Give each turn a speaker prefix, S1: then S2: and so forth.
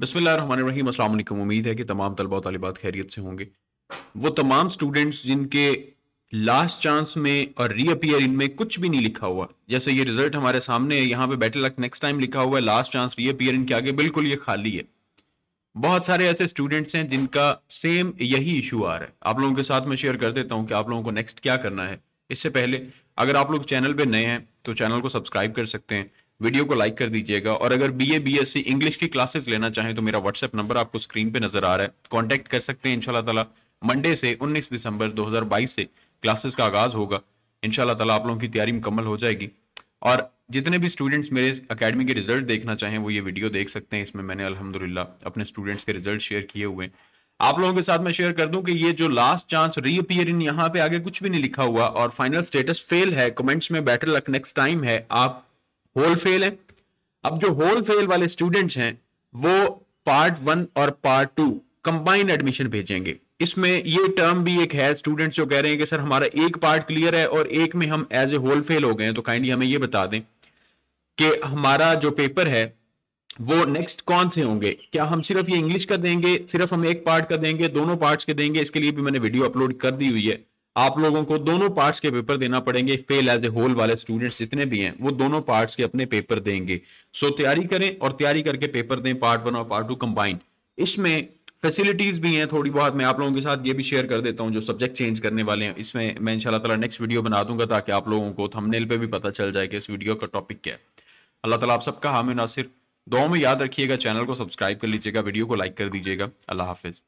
S1: बसमीम उम्मीद है कि तमाम तलबा तलबात खैरियत से होंगे वो तमाम स्टूडेंट्स जिनके लास्ट चांस में और रीअपियर इनमें कुछ भी नहीं लिखा हुआ जैसे ये रिजल्ट हमारे सामने है यहाँ पे बैटल लक नेक्स्ट टाइम लिखा हुआ है लास्ट चांस रीअपियर इनके आगे बिल्कुल ये खाली है बहुत सारे ऐसे स्टूडेंट्स हैं जिनका सेम यही इशू आ रहा है आप लोगों के साथ मैं शेयर कर देता हूँ कि आप लोगों को नेक्स्ट क्या करना है इससे पहले अगर आप लोग चैनल पर नए हैं तो चैनल को सब्सक्राइब कर सकते हैं वीडियो को लाइक कर दीजिएगा और अगर B A B S C English की क्लासेस लेना चाहें तो मेरा व्हाट्सएप नंबर आपको स्क्रीन पे नजर आ रहा है कॉन्टेक्ट कर सकते हैं इनशाला तला मंडे से 19 दिसंबर 2022 से क्लासेस का आगाज होगा इनशाला तला आप लोगों की तैयारी मुकम्मल हो जाएगी और जितने भी स्टूडेंट्स मेरे अकेडमी के रिजल्ट देखना चाहें वो ये वीडियो देख सकते हैं इसमें मैंने अलहमदुल्ला अपने स्टूडेंट्स के रिजल्ट शेयर किए हुए आप लोगों के साथ मैं शेयर कर दूं कि ये जो लास्ट चांस रीअपियर इन यहाँ पे आगे कुछ भी नहीं लिखा हुआ और फाइनल स्टेटस फेल है कमेंट्स में बेटर लक नेक्स्ट टाइम है आप होल फेल है अब जो होल फेल वाले स्टूडेंट्स हैं वो पार्ट वन और पार्ट टू कंबाइंड एडमिशन भेजेंगे इसमें ये टर्म भी एक है स्टूडेंट्स जो कह रहे हैं कि सर हमारा एक पार्ट क्लियर है और एक में हम एज ए होल फेल हो गए हैं तो काइंडली हमें ये बता दें कि हमारा जो पेपर है वो नेक्स्ट कौन से होंगे क्या हम सिर्फ ये इंग्लिश का देंगे सिर्फ हम एक पार्ट का देंगे दोनों पार्ट्स के देंगे इसके लिए भी मैंने वीडियो अपलोड कर दी हुई है आप लोगों को दोनों पार्ट्स के पेपर देना पड़ेंगे फेल एज ए होल वाले स्टूडेंट्स जितने भी हैं वो दोनों पार्ट्स के अपने पेपर देंगे सो तैयारी करें और तैयारी करके पेपर दें पार्ट वन और पार्ट टू कंबाइंड इसमें फैसिलिटीज भी हैं थोड़ी बहुत मैं आप लोगों के साथ ये भी शेयर कर देता हूँ जो सब्जेक्ट चेंज करने वाले हैं इसमें मैं इंशाल्लाह ताला नेक्स्ट वीडियो बना दूंगा ताकि आप लोगों को थंबनेल पे भी पता चल जाए कि इस वीडियो का टॉपिक क्या है अल्लाह ताला आप सबका हामी दो में याद रखिएगा चैनल को सब्सक्राइब कर लीजिएगा वीडियो को लाइक कर दीजिएगा अल्लाह हाफिज़